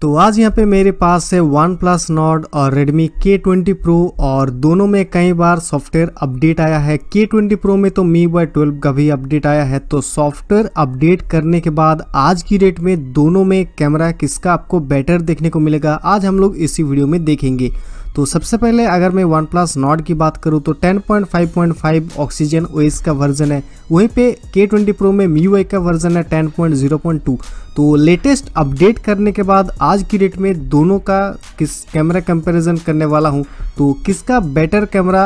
तो आज यहाँ पे मेरे पास है वन प्लस नॉट और Redmi K20 Pro और दोनों में कई बार सॉफ्टवेयर अपडेट आया है K20 Pro में तो मी वाई ट्वेल्व का भी अपडेट आया है तो सॉफ्टवेयर अपडेट करने के बाद आज की डेट में दोनों में कैमरा किसका आपको बेटर देखने को मिलेगा आज हम लोग इसी वीडियो में देखेंगे तो सबसे पहले अगर मैं वन प्लस नॉट की बात करूँ तो 10.5.5 ऑक्सीजन ओएस का वर्जन है वहीं पे के ट्वेंटी प्रो में मी का वर्जन है 10.0.2 तो लेटेस्ट अपडेट करने के बाद आज की डेट में दोनों का किस कैमरा कंपैरिजन करने वाला हूँ तो किसका बेटर कैमरा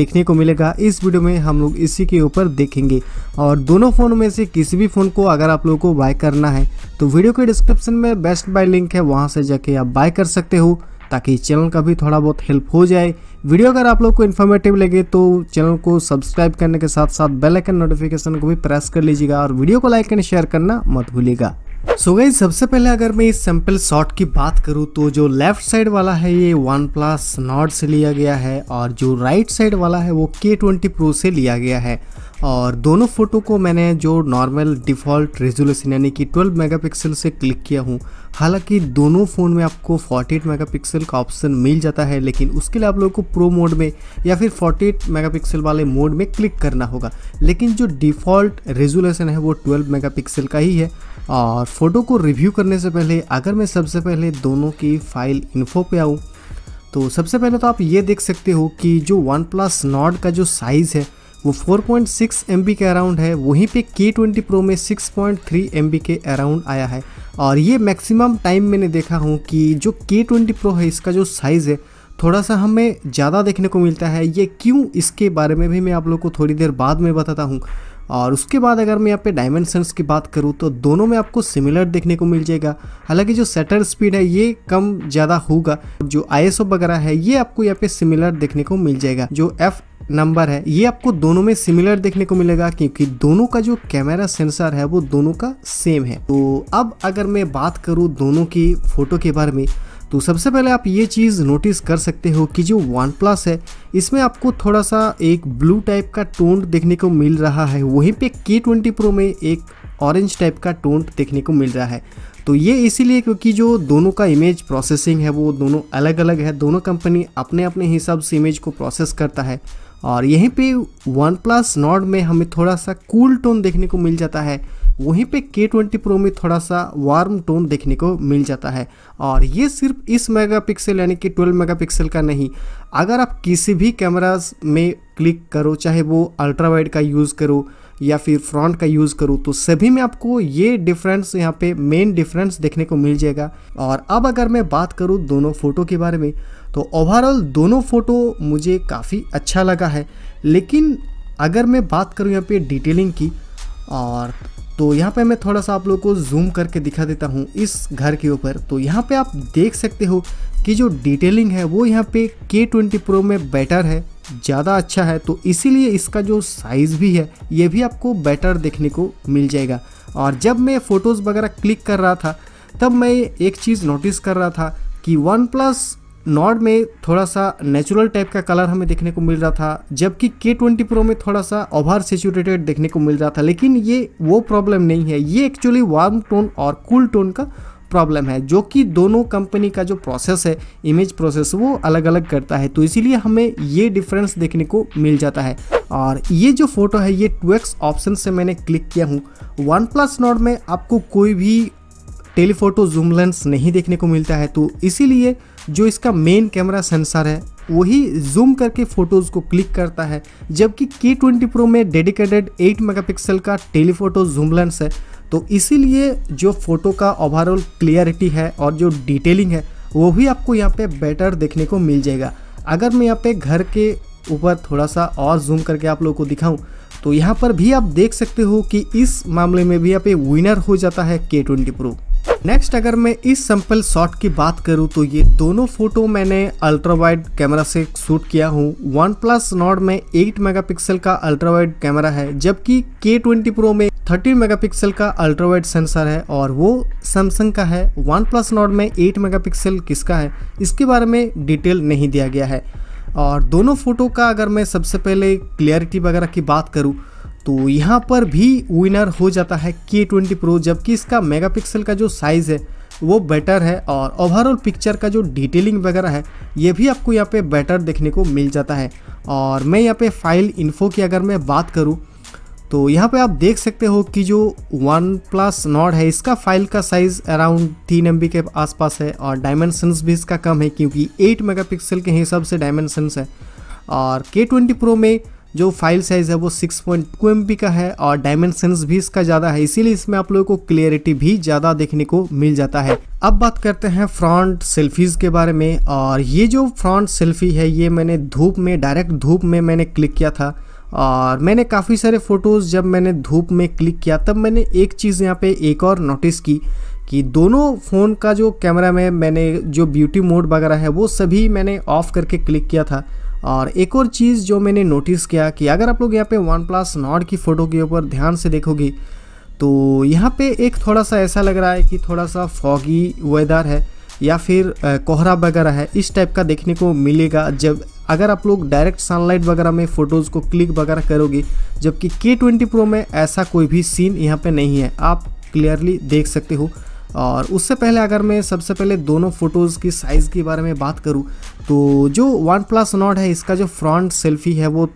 देखने को मिलेगा इस वीडियो में हम लोग इसी के ऊपर देखेंगे और दोनों फ़ोन में से किसी भी फ़ोन को अगर आप लोगों को बाय करना है तो वीडियो के डिस्क्रिप्शन में बेस्ट बाय लिंक है वहाँ से जाके आप बाय कर सकते हो ताकि चैनल का भी थोड़ा बहुत हेल्प हो जाए वीडियो अगर आप लोग को इन्फॉर्मेटिव लगे तो चैनल को सब्सक्राइब करने के साथ साथ बेल आइकन नोटिफिकेशन को भी प्रेस कर लीजिएगा और वीडियो को लाइक एंड शेयर करना मत भूलिएगा सो so गई सबसे पहले अगर मैं इस सिंपल शॉट की बात करूँ तो जो लेफ्ट साइड वाला है ये वन प्लस नॉट से लिया गया है और जो राइट साइड वाला है वो के ट्वेंटी प्रो से लिया गया है और दोनों फ़ोटो को मैंने जो नॉर्मल डिफ़ॉल्ट रेजोल्यूशन यानी कि 12 मेगापिक्सल से क्लिक किया हूँ हालांकि दोनों फ़ोन में आपको 48 मेगापिक्सल का ऑप्शन मिल जाता है लेकिन उसके लिए आप लोगों को प्रो मोड में या फिर 48 मेगापिक्सल वाले मोड में क्लिक करना होगा लेकिन जो डिफ़ॉल्ट रेजोल्यूशन है वो ट्वेल्व मेगा का ही है और फ़ोटो को रिव्यू करने से पहले अगर मैं सबसे पहले दोनों की फ़ाइल इन्फो पर आऊँ तो सबसे पहले तो आप ये देख सकते हो कि जो वन प्लस का जो साइज़ है वो 4.6 पॉइंट के अराउंड है वहीं पे K20 Pro में 6.3 पॉइंट के अराउंड आया है और ये मैक्सिमम टाइम मैंने देखा हूँ कि जो K20 Pro है इसका जो साइज़ है थोड़ा सा हमें ज़्यादा देखने को मिलता है ये क्यों इसके बारे में भी मैं आप लोग को थोड़ी देर बाद में बताता हूँ और उसके बाद अगर मैं यहाँ पे डायमेंशंस की बात करूँ तो दोनों में आपको सिमिलर देखने को मिल जाएगा हालांकि जो सेटर स्पीड है ये कम ज़्यादा होगा जो आई वगैरह है ये आपको यहाँ पे सिमिलर देखने को मिल जाएगा जो एफ नंबर है ये आपको दोनों में सिमिलर देखने को मिलेगा क्योंकि दोनों का जो कैमरा सेंसर है वो दोनों का सेम है तो अब अगर मैं बात करूँ दोनों की फ़ोटो के बारे में तो सबसे पहले आप ये चीज़ नोटिस कर सकते हो कि जो वन प्लस है इसमें आपको थोड़ा सा एक ब्लू टाइप का टोन देखने को मिल रहा है वहीं पे के ट्वेंटी प्रो में एक ऑरेंज टाइप का टोन देखने को मिल रहा है तो ये इसीलिए क्योंकि जो दोनों का इमेज प्रोसेसिंग है वो दोनों अलग अलग है दोनों कंपनी अपने अपने हिसाब से इमेज को प्रोसेस करता है और यहीं पे वन प्लस नॉट में हमें थोड़ा सा कूल टोन देखने को मिल जाता है वहीं पे के ट्वेंटी प्रो में थोड़ा सा वार्म टोन देखने को मिल जाता है और ये सिर्फ इस मेगापिक्सल यानी कि 12 मेगापिक्सल का नहीं अगर आप किसी भी कैमराज में क्लिक करो चाहे वो अल्ट्रा वाइड का यूज़ करो या फिर फ्रंट का यूज़ करो तो सभी में आपको ये डिफरेंस यहाँ पे मेन डिफरेंस देखने को मिल जाएगा और अब अगर मैं बात करूँ दोनों फ़ोटो के बारे में तो ओवरऑल दोनों फ़ोटो मुझे काफ़ी अच्छा लगा है लेकिन अगर मैं बात करूँ यहाँ पे डिटेलिंग की और तो यहाँ पे मैं थोड़ा सा आप लोगों को जूम करके दिखा देता हूँ इस घर के ऊपर तो यहाँ पे आप देख सकते हो कि जो डिटेलिंग है वो यहाँ पे के ट्वेंटी प्रो में बेटर है ज़्यादा अच्छा है तो इसीलिए इसका जो साइज़ भी है ये भी आपको बेटर देखने को मिल जाएगा और जब मैं फ़ोटोज़ वगैरह क्लिक कर रहा था तब मैं एक चीज़ नोटिस कर रहा था कि वन प्लस नॉर्ड में थोड़ा सा नेचुरल टाइप का कलर हमें देखने को मिल रहा था जबकि के ट्वेंटी प्रो में थोड़ा सा ओवर सेचुरेटेड देखने को मिल रहा था लेकिन ये वो प्रॉब्लम नहीं है ये एक्चुअली वार्म टोन और कूल टोन का प्रॉब्लम है जो कि दोनों कंपनी का जो प्रोसेस है इमेज प्रोसेस वो अलग अलग करता है तो इसीलिए हमें ये डिफरेंस देखने को मिल जाता है और ये जो फ़ोटो है ये टू ऑप्शन से मैंने क्लिक किया हूँ वन प्लस नोट में आपको कोई भी टेलीफोटो जूम लेंस नहीं देखने को मिलता है तो इसीलिए जो इसका मेन कैमरा सेंसर है वही जूम करके फ़ोटोज़ को क्लिक करता है जबकि के ट्वेंटी प्रो में डेडिकेटेड 8 मेगापिक्सल का टेलीफोटो जूम लेंस है तो इसीलिए जो फ़ोटो का ओवरऑल क्लियरिटी है और जो डिटेलिंग है वो भी आपको यहाँ पे बेटर देखने को मिल जाएगा अगर मैं यहाँ पे घर के ऊपर थोड़ा सा और जूम करके आप लोगों को दिखाऊं तो यहाँ पर भी आप देख सकते हो कि इस मामले में भी यहाँ पे विनर हो जाता है के ट्वेंटी प्रो नेक्स्ट अगर मैं इस सैंपल शॉट की बात करूँ तो ये दोनों फोटो मैंने अल्ट्रा वाइड कैमरा से शूट किया हूँ वन प्लस नॉट में 8 मेगापिक्सल का अल्ट्रा वाइड कैमरा है जबकि के ट्वेंटी प्रो में 13 मेगापिक्सल का अल्ट्रा वाइड सेंसर है और वो सैमसंग का है वन प्लस नॉट में 8 मेगापिक्सल किसका है इसके बारे में डिटेल नहीं दिया गया है और दोनों फ़ोटो का अगर मैं सबसे पहले क्लियरिटी वगैरह की बात करूँ तो यहाँ पर भी विनर हो जाता है के ट्वेंटी प्रो जबकि इसका मेगापिक्सल का जो साइज़ है वो बेटर है और ओवरऑल पिक्चर का जो डिटेलिंग वगैरह है ये भी आपको यहाँ पे बेटर देखने को मिल जाता है और मैं यहाँ पे फाइल इन्फो की अगर मैं बात करूँ तो यहाँ पे आप देख सकते हो कि जो वन प्लस नॉड है इसका फाइल का साइज़ अराउंड तीन एम के आसपास है और डायमेंशनस भी इसका कम है क्योंकि 8 मेगापिक्सल के हिसाब से डायमेंशनस है और के ट्वेंटी प्रो में जो फाइल साइज़ है वो सिक्स पॉइंट टू एम का है और डायमेंशंस भी इसका ज़्यादा है इसीलिए इसमें आप लोगों को क्लियरिटी भी ज़्यादा देखने को मिल जाता है अब बात करते हैं फ्रंट सेल्फीज़ के बारे में और ये जो फ्रंट सेल्फी है ये मैंने धूप में डायरेक्ट धूप में मैंने क्लिक किया था और मैंने काफ़ी सारे फ़ोटोज़ जब मैंने धूप में क्लिक किया तब मैंने एक चीज़ यहाँ पे एक और नोटिस की कि दोनों फ़ोन का जो कैमरा में मैंने जो ब्यूटी मोड वगैरह है वो सभी मैंने ऑफ़ करके क्लिक किया था और एक और चीज़ जो मैंने नोटिस किया कि अगर आप लोग यहाँ पे वन प्लस नॉट की फ़ोटो के ऊपर ध्यान से देखोगी तो यहाँ पे एक थोड़ा सा ऐसा लग रहा है कि थोड़ा सा फॉगी वेदर है या फिर कोहरा वगैरह है इस टाइप का देखने को मिलेगा जब अगर आप लोग डायरेक्ट सनलाइट वगैरह में फ़ोटोज़ को क्लिक वगैरह करोगे जबकि के ट्वेंटी प्रो में ऐसा कोई भी सीन यहाँ पे नहीं है आप क्लियरली देख सकते हो और उससे पहले अगर मैं सबसे पहले दोनों फ़ोटोज़ की साइज़ के बारे में बात करूँ तो जो वन प्लस नॉट है इसका जो फ्रंट सेल्फी है वो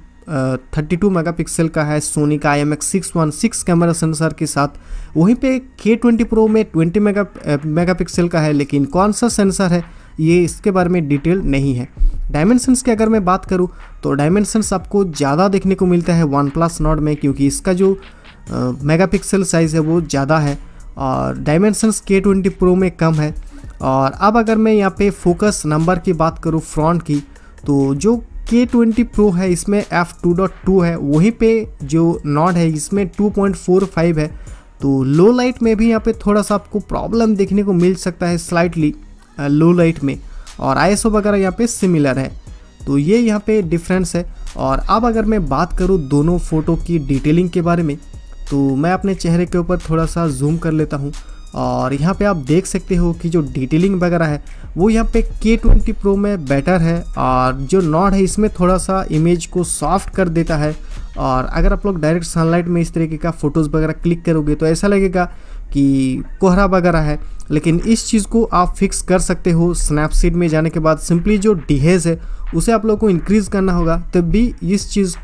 थर्टी टू मेगा पिक्सल का है सोनी का I M X six one six camera sensor के साथ वहीं पे K20 ट्वेंटी प्रो में ट्वेंटी मेगा मेगा पिक्सल का है लेकिन कौन सा सेंसर है ये इसके बारे में डिटेल नहीं है डायमेंशंस की अगर मैं बात करूँ तो डायमेंशंस आपको ज़्यादा देखने को मिलता है वन प्लस नॉट में क्योंकि इसका जो मेगा पिक्सल साइज़ है वो ज़्यादा है और डायमेंशंस के ट्वेंटी प्रो में कम है और अब अगर मैं यहाँ पे फोकस नंबर की बात करूँ फ्रंट की तो जो के ट्वेंटी प्रो है इसमें एफ़ टू डॉट टू है वहीं पे जो नॉट है इसमें टू पॉइंट फोर फाइव है तो लो लाइट में भी यहाँ पे थोड़ा सा आपको प्रॉब्लम देखने को मिल सकता है स्लाइटली लो लाइट में और आई वगैरह यहाँ पे सिमिलर है तो ये यहाँ पे डिफरेंस है और अब अगर मैं बात करूँ दोनों फ़ोटो की डिटेलिंग के बारे में तो मैं अपने चेहरे के ऊपर थोड़ा सा जूम कर लेता हूँ और यहाँ पे आप देख सकते हो कि जो डिटेलिंग वगैरह है वो यहाँ पे K20 Pro में बेटर है और जो नॉड है इसमें थोड़ा सा इमेज को सॉफ्ट कर देता है और अगर आप लोग डायरेक्ट सनलाइट में इस तरीके का फ़ोटोज़ वगैरह क्लिक करोगे तो ऐसा लगेगा कि कोहरा वगैरह है लेकिन इस चीज़ को आप फिक्स कर सकते हो स्नैपसीड में जाने के बाद सिंपली जो डिहेज है उसे आप लोग को इंक्रीज़ करना होगा तब भी इस चीज़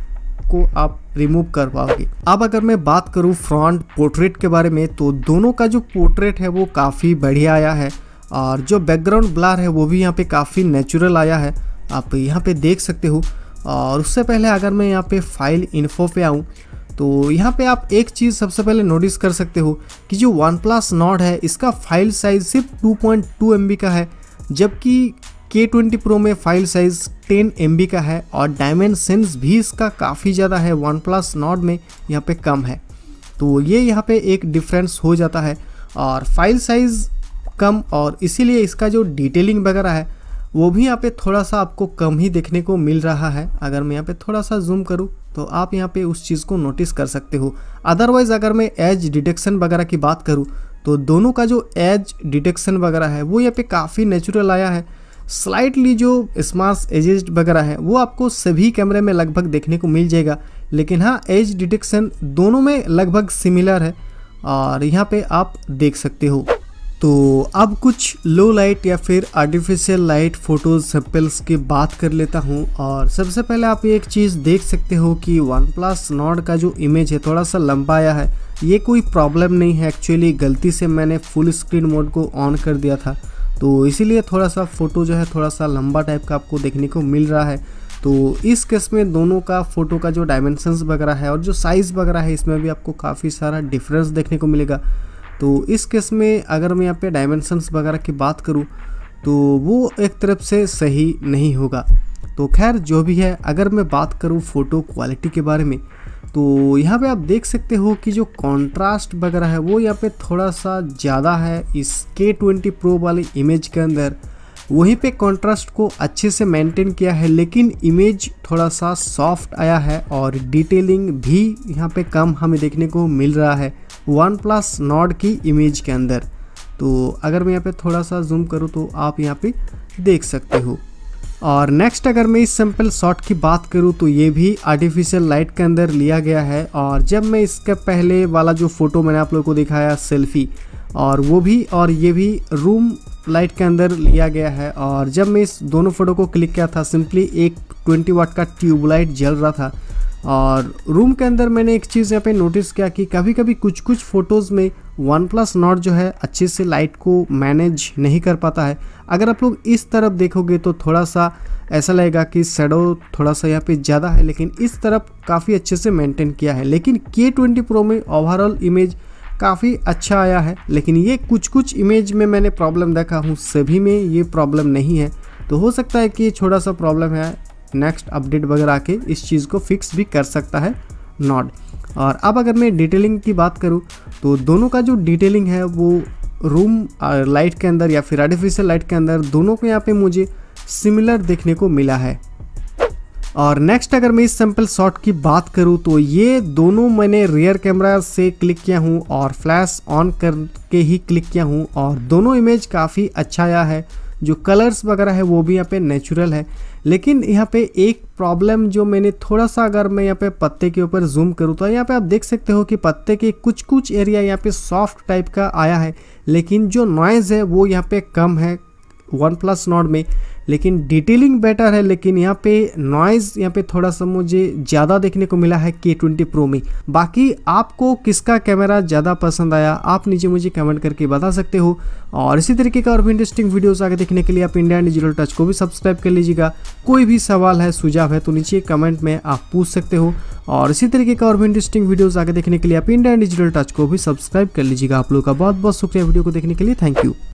को आप रिमूव कर पाओगे अब अगर मैं बात करूँ फ्रंट पोर्ट्रेट के बारे में तो दोनों का जो पोर्ट्रेट है वो काफ़ी बढ़िया आया है और जो बैकग्राउंड ब्लार है वो भी यहाँ पे काफ़ी नेचुरल आया है आप यहाँ पे देख सकते हो और उससे पहले अगर मैं यहाँ पे फाइल इन्फो पे आऊँ तो यहाँ पे आप एक चीज़ सबसे पहले नोटिस कर सकते हो कि जो वन प्लस नॉट है इसका फाइल साइज सिर्फ two point two M B का है जबकि के ट्वेंटी प्रो में फाइल साइज 10 एम का है और डायमेंसेंस भी इसका काफ़ी ज़्यादा है वन प्लस नॉट में यहाँ पे कम है तो ये यहाँ पे एक डिफरेंस हो जाता है और फाइल साइज़ कम और इसीलिए इसका जो डिटेलिंग वगैरह है वो भी यहाँ पे थोड़ा सा आपको कम ही देखने को मिल रहा है अगर मैं यहाँ पे थोड़ा सा जूम करूँ तो आप यहाँ पे उस चीज़ को नोटिस कर सकते हो अदरवाइज़ अगर मैं एज डिटेक्शन वगैरह की बात करूँ तो दोनों का जो एज डिटेक्शन वगैरह है वो यहाँ पे काफ़ी नेचुरल आया है स्लाइटली जो स्मार्ट एजेस्ट वगैरह है वो आपको सभी कैमरे में लगभग देखने को मिल जाएगा लेकिन हाँ एज डिटेक्शन दोनों में लगभग सिमिलर है और यहाँ पे आप देख सकते हो तो अब कुछ लो लाइट या फिर आर्टिफिशियल लाइट फोटोज सैम्पल्स की बात कर लेता हूँ और सबसे पहले आप एक चीज़ देख सकते हो कि वन प्लस नॉड का जो इमेज है थोड़ा सा लंबा आया है ये कोई प्रॉब्लम नहीं है एक्चुअली गलती से मैंने फुल स्क्रीन मोड को ऑन कर दिया था तो इसीलिए थोड़ा सा फ़ोटो जो है थोड़ा सा लंबा टाइप का आपको देखने को मिल रहा है तो इस केस में दोनों का फ़ोटो का जो डायमेंशंस वगैरह है और जो साइज़ वगैरह है इसमें भी आपको काफ़ी सारा डिफरेंस देखने को मिलेगा तो इस केस में अगर मैं यहाँ पे डायमेंशंस वगैरह की बात करूँ तो वो एक तरफ से सही नहीं होगा तो खैर जो भी है अगर मैं बात करूँ फ़ोटो क्वालिटी के बारे में तो यहाँ पे आप देख सकते हो कि जो कंट्रास्ट वगैरह है वो यहाँ पे थोड़ा सा ज़्यादा है इस के ट्वेंटी प्रो वाली इमेज के अंदर वहीं पे कंट्रास्ट को अच्छे से मेंटेन किया है लेकिन इमेज थोड़ा सा सॉफ्ट आया है और डिटेलिंग भी यहाँ पे कम हमें देखने को मिल रहा है वन प्लस नॉड की इमेज के अंदर तो अगर मैं यहाँ पे थोड़ा सा जूम करूँ तो आप यहाँ पे देख सकते हो और नेक्स्ट अगर मैं इस सिंपल शॉट की बात करूँ तो ये भी आर्टिफिशियल लाइट के अंदर लिया गया है और जब मैं इसके पहले वाला जो फ़ोटो मैंने आप लोग को दिखाया सेल्फी और वो भी और ये भी रूम लाइट के अंदर लिया गया है और जब मैं इस दोनों फ़ोटो को क्लिक किया था सिंपली एक 20 वाट का ट्यूबलाइट जल रहा था और रूम के अंदर मैंने एक चीज़ यहाँ पे नोटिस किया कि कभी कभी कुछ कुछ फ़ोटोज़ में वन प्लस नॉट जो है अच्छे से लाइट को मैनेज नहीं कर पाता है अगर आप लोग इस तरफ देखोगे तो थोड़ा सा ऐसा लगेगा कि शेडो थोड़ा सा यहाँ पे ज़्यादा है लेकिन इस तरफ काफ़ी अच्छे से मेंटेन किया है लेकिन के ट्वेंटी प्रो में ओवरऑल इमेज काफ़ी अच्छा आया है लेकिन ये कुछ कुछ इमेज में मैंने प्रॉब्लम देखा हूँ सभी में ये प्रॉब्लम नहीं है तो हो सकता है कि थोड़ा सा प्रॉब्लम है नेक्स्ट अपडेट वगैरह आके इस चीज़ को फिक्स भी कर सकता है नॉड और अब अगर मैं डिटेलिंग की बात करूँ तो दोनों का जो डिटेलिंग है वो रूम लाइट के अंदर या फिर आर्टिफिशियल लाइट के अंदर दोनों को यहाँ पे मुझे सिमिलर देखने को मिला है और नेक्स्ट अगर मैं इस सैम्पल शॉट की बात करूँ तो ये दोनों मैंने रियर कैमरा से क्लिक किया हूँ और फ्लैश ऑन करके ही क्लिक किया हूँ और दोनों इमेज काफ़ी अच्छा आया है जो कलर्स वगैरह है वो भी यहाँ पे नेचुरल है लेकिन यहाँ पे एक प्रॉब्लम जो मैंने थोड़ा सा अगर मैं यहाँ पे पत्ते के ऊपर जूम करूँ तो यहाँ पे आप देख सकते हो कि पत्ते के कुछ कुछ एरिया यहाँ पे सॉफ्ट टाइप का आया है लेकिन जो नॉइज़ है वो यहाँ पे कम है वन प्लस नॉट में लेकिन डिटेलिंग बेटर है लेकिन यहाँ पे नॉइज़ यहाँ पे थोड़ा सा मुझे ज़्यादा देखने को मिला है के ट्वेंटी प्रो में बाकी आपको किसका कैमरा ज़्यादा पसंद आया आप नीचे मुझे कमेंट करके बता सकते हो और इसी तरीके का और भी इंटरेस्टिंग वीडियोस आगे देखने के लिए आप इंडिया डिजिटल टच को भी सब्सक्राइब कर लीजिएगा कोई भी सवाल है सुझाव है तो नीचे कमेंट में आप पूछ सकते हो और इसी तरीके का और भी इंटरेस्टिंग वीडियोस आगे देखने के लिए आप इंडिया डिजिटल टच को भी सब्सक्राइब कर लीजिएगा आप लोग का बहुत बहुत शुक्रिया वीडियो को देखने के लिए थैंक यू